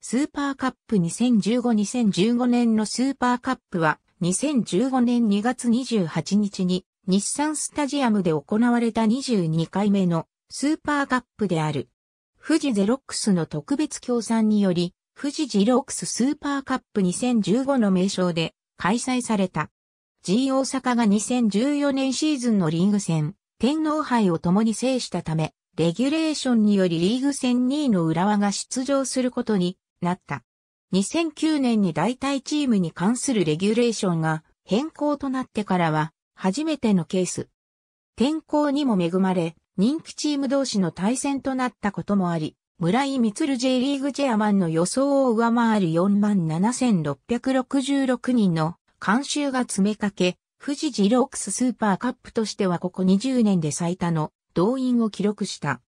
スーパーカップ2015-2015年のスーパーカップは2015年2月28日に日産スタジアムで行われた22回目のスーパーカップである。富士ゼロックスの特別協賛により、富士ジロックススーパーカップ2015の名称で開催された。G 大阪が2014年シーズンのリーグ戦、天皇杯を共に制したため、レギュレーションによりリーグ戦2位の浦和が出場することになった。2009年に代替チームに関するレギュレーションが変更となってからは初めてのケース。天候にも恵まれ、人気チーム同士の対戦となったこともあり、村井光 J リーグチェアマンの予想を上回る47,666人の監修が詰めかけ、富士ジロックススーパーカップとしてはここ20年で最多の動員を記録した。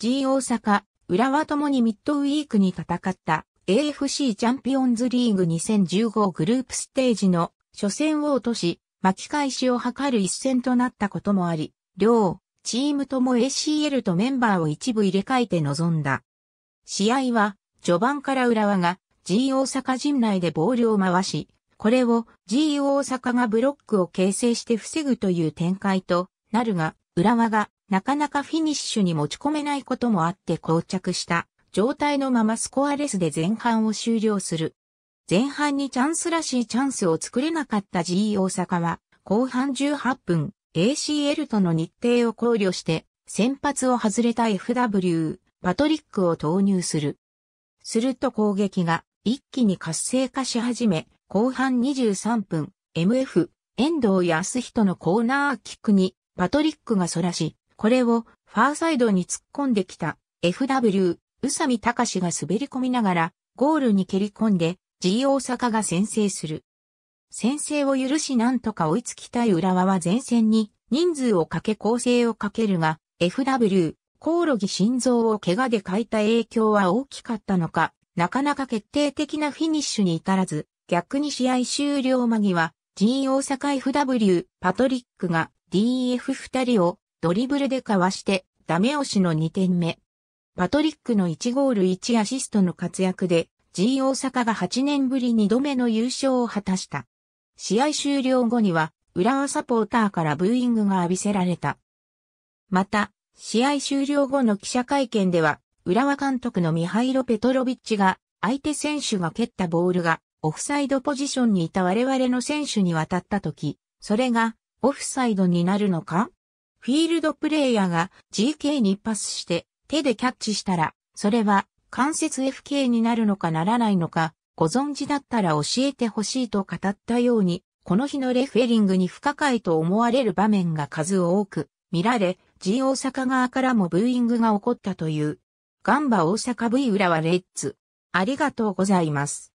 G 大阪浦和ともにミッドウィークに戦った AFC チャンピオンズリーグ2015グループステージの初戦を落とし、巻き返しを図る一戦となったこともあり、両チームとも ACL とメンバーを一部入れ替えて臨んだ。試合は、序盤から浦和が G 大阪陣内でボールを回し、これを G 大阪がブロックを形成して防ぐという展開となるが、浦和がなかなかフィニッシュに持ち込めないこともあって膠着した状態のままスコアレスで前半を終了する。前半にチャンスらしいチャンスを作れなかった GE 大阪は、後半18分、ACL との日程を考慮して、先発を外れた FW、パトリックを投入する。すると攻撃が一気に活性化し始め、後半23分、MF、遠藤康人のコーナーキックに、パトリックが反らし、これをファーサイドに突っ込んできた FW、宇佐美隆が滑り込みながらゴールに蹴り込んで G 大阪が先制する。先制を許しなんとか追いつきたい浦和は前線に人数をかけ構成をかけるが FW、コオロギ心臓を怪我で欠いた影響は大きかったのか、なかなか決定的なフィニッシュに至らず、逆に試合終了間際、G 大阪 FW、パトリックが DF2 人をドリブルでかわして、ダメ押しの2点目。パトリックの1ゴール1アシストの活躍で、G 大阪が8年ぶり2度目の優勝を果たした。試合終了後には、浦和サポーターからブーイングが浴びせられた。また、試合終了後の記者会見では、浦和監督のミハイロ・ペトロビッチが、相手選手が蹴ったボールが、オフサイドポジションにいた我々の選手に渡った時、それが、オフサイドになるのかフィールドプレイヤーが GK にパスして手でキャッチしたら、それは関節 FK になるのかならないのか、ご存知だったら教えてほしいと語ったように、この日のレフェリングに不可解と思われる場面が数多く見られ、G 大阪側からもブーイングが起こったという。ガンバ大阪 V 浦和レッズ。ありがとうございます。